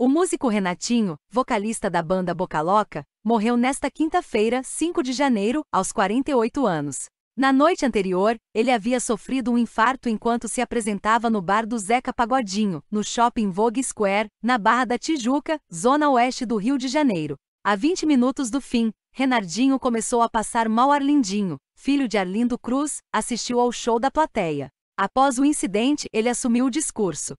O músico Renatinho, vocalista da banda Bocaloca, morreu nesta quinta-feira, 5 de janeiro, aos 48 anos. Na noite anterior, ele havia sofrido um infarto enquanto se apresentava no bar do Zeca Pagodinho, no shopping Vogue Square, na Barra da Tijuca, zona oeste do Rio de Janeiro. A 20 minutos do fim, Renardinho começou a passar mal Arlindinho, filho de Arlindo Cruz, assistiu ao show da plateia. Após o incidente, ele assumiu o discurso.